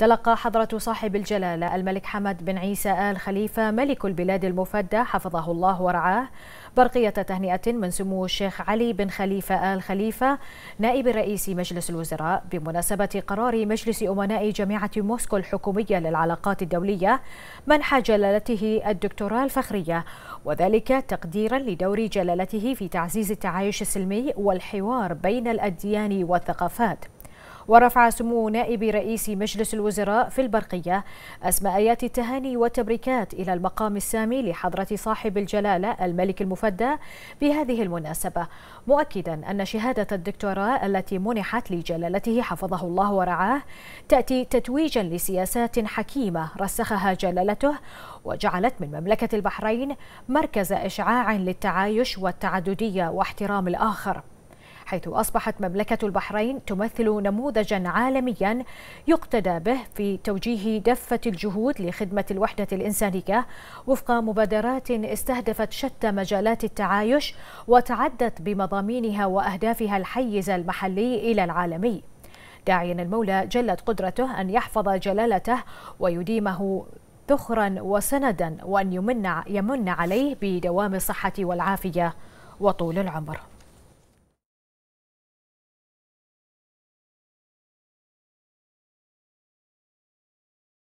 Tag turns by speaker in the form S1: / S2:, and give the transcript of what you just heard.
S1: تلقى حضرة صاحب الجلالة الملك حمد بن عيسى آل خليفة ملك البلاد المفدى حفظه الله ورعاه برقية تهنئة من سمو الشيخ علي بن خليفة آل خليفة نائب رئيس مجلس الوزراء بمناسبة قرار مجلس أمناء جامعة موسكو الحكومية للعلاقات الدولية منح جلالته الدكتوراه الفخرية وذلك تقديرا لدور جلالته في تعزيز التعايش السلمي والحوار بين الأديان والثقافات ورفع سمو نائب رئيس مجلس الوزراء في البرقية أسماء آيات التهاني والتبريكات إلى المقام السامي لحضرة صاحب الجلالة الملك المفدى بهذه المناسبة مؤكدا أن شهادة الدكتوراه التي منحت لجلالته حفظه الله ورعاه تأتي تتويجا لسياسات حكيمة رسخها جلالته وجعلت من مملكة البحرين مركز إشعاع للتعايش والتعددية واحترام الآخر حيث أصبحت مملكة البحرين تمثل نموذجا عالميا يقتدى به في توجيه دفة الجهود لخدمة الوحدة الإنسانية وفق مبادرات استهدفت شتى مجالات التعايش وتعدت بمضامينها وأهدافها الحيز المحلي إلى العالمي داعيا المولى جلت قدرته أن يحفظ جلالته ويديمه ذخرا وسندا وأن يمن, يمن عليه بدوام الصحة والعافية وطول العمر